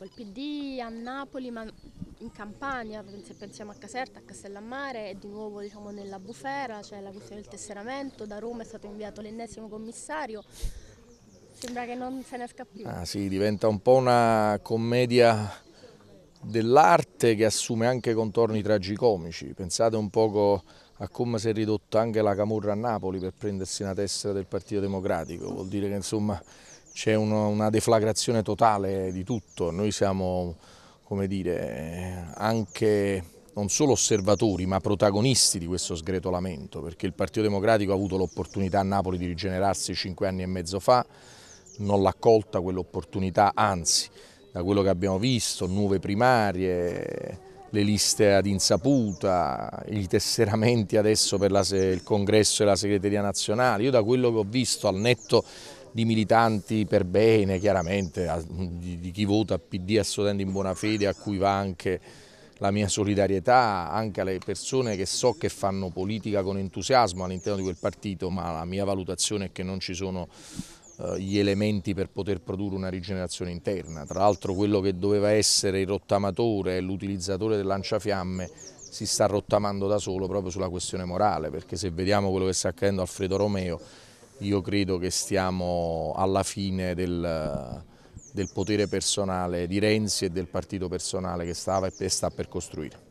col ecco, PD a Napoli, ma in Campania, se pensiamo a Caserta, a Castellammare e di nuovo diciamo, nella bufera, c'è cioè la questione del tesseramento, da Roma è stato inviato l'ennesimo commissario. Sembra che non se ne scappi. Ah sì, diventa un po' una commedia dell'arte che assume anche contorni tragicomici. Pensate un poco a come si è ridotta anche la Camurra a Napoli per prendersi una tessera del Partito Democratico. Vuol dire che insomma c'è una deflagrazione totale di tutto, noi siamo come dire, anche non solo osservatori ma protagonisti di questo sgretolamento perché il Partito Democratico ha avuto l'opportunità a Napoli di rigenerarsi cinque anni e mezzo fa, non l'ha colta quell'opportunità, anzi da quello che abbiamo visto, nuove primarie, le liste ad insaputa, i tesseramenti adesso per la, il congresso e la segreteria nazionale. Io da quello che ho visto al netto di militanti per bene, chiaramente, di, di chi vota PD assolutamente in buona fede, a cui va anche la mia solidarietà anche alle persone che so che fanno politica con entusiasmo all'interno di quel partito, ma la mia valutazione è che non ci sono eh, gli elementi per poter produrre una rigenerazione interna. Tra l'altro quello che doveva essere il rottamatore, l'utilizzatore del lanciafiamme, si sta rottamando da solo proprio sulla questione morale, perché se vediamo quello che sta accadendo a Alfredo Romeo, io credo che stiamo alla fine del, del potere personale di Renzi e del partito personale che stava e sta per costruire.